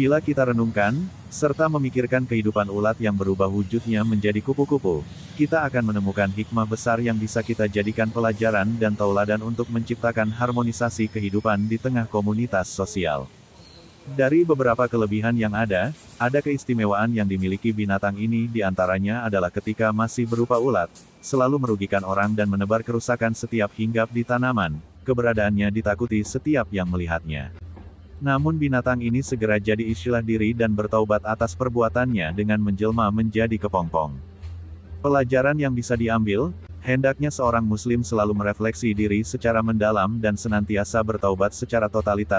Bila kita renungkan, serta memikirkan kehidupan ulat yang berubah wujudnya menjadi kupu-kupu, kita akan menemukan hikmah besar yang bisa kita jadikan pelajaran dan tauladan untuk menciptakan harmonisasi kehidupan di tengah komunitas sosial. Dari beberapa kelebihan yang ada, ada keistimewaan yang dimiliki binatang ini di antaranya adalah ketika masih berupa ulat, selalu merugikan orang dan menebar kerusakan setiap hinggap di tanaman, keberadaannya ditakuti setiap yang melihatnya. Namun binatang ini segera jadi istilah diri dan bertaubat atas perbuatannya dengan menjelma menjadi kepompong. Pelajaran yang bisa diambil, hendaknya seorang muslim selalu merefleksi diri secara mendalam dan senantiasa bertaubat secara totalitas